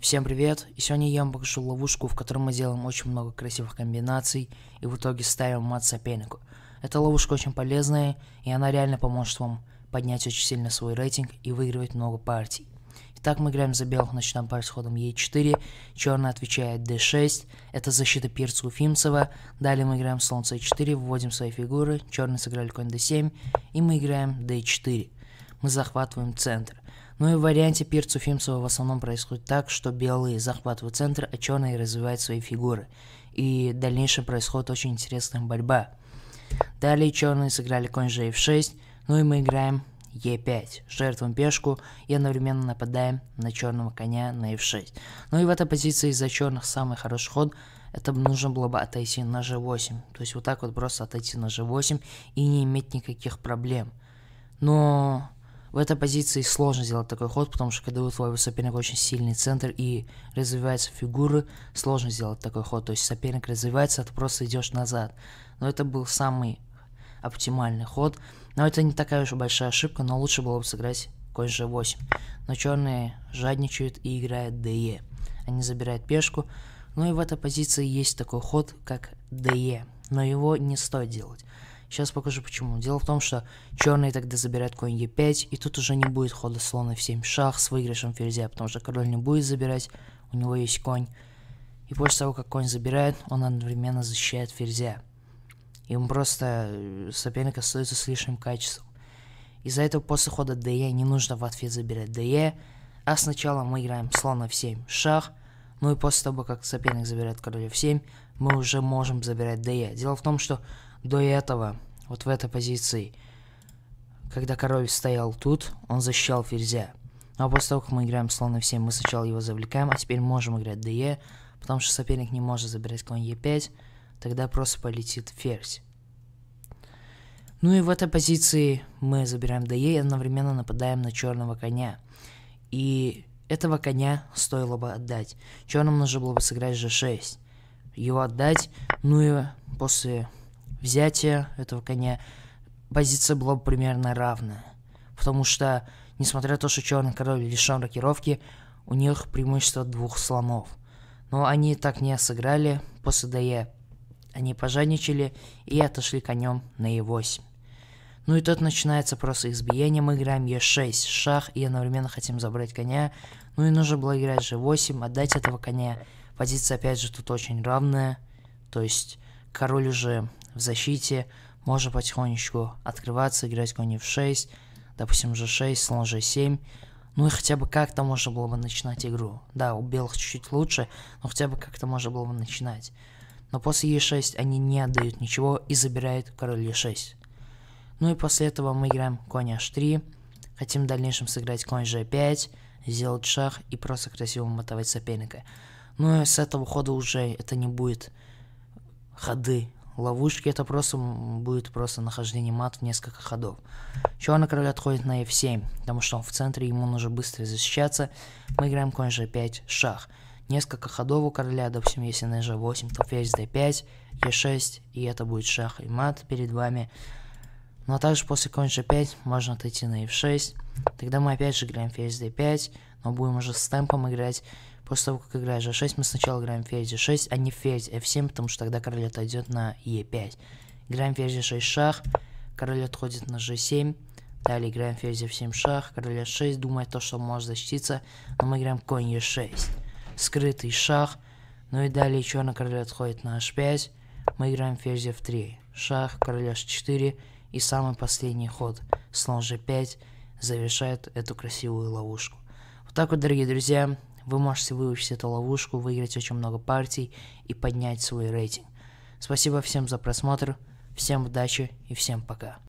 Всем привет! И сегодня я вам покажу ловушку, в которой мы делаем очень много красивых комбинаций и в итоге ставим мат сопернику. Эта ловушка очень полезная, и она реально поможет вам поднять очень сильно свой рейтинг и выигрывать много партий. Итак, мы играем за белых, начинаем пару с ходом Е4, черный отвечает D6, это защита перца Уфимцева, далее мы играем слон c 4 вводим свои фигуры, черный сыграли конь D7, и мы играем D4. Мы захватываем центр. Ну и в варианте Пирцу Фимцева в основном происходит так, что белые захватывают центр, а черные развивают свои фигуры. И в дальнейшем происходит очень интересная борьба. Далее черные сыграли конь же f6, ну и мы играем e5, жертвуем пешку и одновременно нападаем на черного коня на f6. Ну и в этой позиции из-за черных самый хороший ход это нужно было бы отойти на g8. То есть вот так вот просто отойти на g8 и не иметь никаких проблем. Но в этой позиции сложно сделать такой ход, потому что когда у твоего соперника очень сильный центр и развиваются фигуры, сложно сделать такой ход. То есть соперник развивается, а ты просто идешь назад. Но это был самый оптимальный ход. Но это не такая уж большая ошибка, но лучше было бы сыграть конь g8. Но черные жадничают и играют de. Они забирают пешку. Ну и в этой позиции есть такой ход, как de. Но его не стоит делать. Сейчас покажу почему. Дело в том, что черные тогда забирают конь e5, и тут уже не будет хода слона в 7 шах с выигрышем ферзя, потому что король не будет забирать, у него есть конь. И после того, как конь забирает, он одновременно защищает ферзя. и он просто э, соперник остается с лишним качеством. Из-за этого после хода DE не нужно в ответ забирать DE, а сначала мы играем слона в 7 шах, ну и после того, как соперник забирает король f7, мы уже можем забирать d. Дело в том, что до этого, вот в этой позиции, когда король стоял тут, он защищал ферзя. Но а после того, как мы играем слон f7, мы сначала его завлекаем, а теперь можем играть d, потому что соперник не может забирать конь е 5 тогда просто полетит ферзь. Ну и в этой позиции мы забираем d и одновременно нападаем на черного коня. И этого коня стоило бы отдать. Черным нужно было бы сыграть g6. Его отдать, ну и после взятия этого коня позиция была бы примерно равная. Потому что, несмотря на то, что черный король лишен рокировки, у них преимущество двух слонов. Но они так не сыграли, после ДЕ они пожадничали и отошли конем на e8. Ну и тут начинается просто избиение, мы играем е 6 шах, и одновременно хотим забрать коня, ну и нужно было играть же 8 отдать этого коня. Позиция опять же тут очень равная. То есть король уже в защите. Можно потихонечку открываться, играть конь f6. Допустим, g6, слон g7. Ну и хотя бы как-то можно было бы начинать игру. Да, у белых чуть-чуть лучше, но хотя бы как-то можно было бы начинать. Но после e6 они не отдают ничего и забирают король e6. Ну и после этого мы играем конь h3. Хотим в дальнейшем сыграть конь g5 сделать шаг и просто красиво мотовать соперника. Но с этого хода уже это не будет ходы. Ловушки это просто будет просто нахождение мат в несколько ходов. Черный король отходит на f7, потому что он в центре, ему нужно быстро защищаться. Мы играем конь g5, шах. Несколько ходов у короля, допустим, если на g8, то ферзь d5, e6, и это будет шах и мат перед вами. Ну а также после конча 5 можно отойти на f6. Тогда мы опять же играем ферзь d5, но будем уже с темпом играть. После того, как играешь g6, мы сначала играем ферзь d6, а не ферзь f7, а потому что тогда король отойдет на e5. Играем ферзь d6 шах, король отходит на g7. Далее играем ферзь f7 шах, король f6, думает то, что он может защититься, но мы играем конь e6. Скрытый шах, ну и далее черный король отходит на h5. Мы играем ферзь f3, шах, король h4, и самый последний ход, слон g5, завершает эту красивую ловушку. Вот так вот, дорогие друзья, вы можете выучить эту ловушку, выиграть очень много партий и поднять свой рейтинг. Спасибо всем за просмотр, всем удачи и всем пока.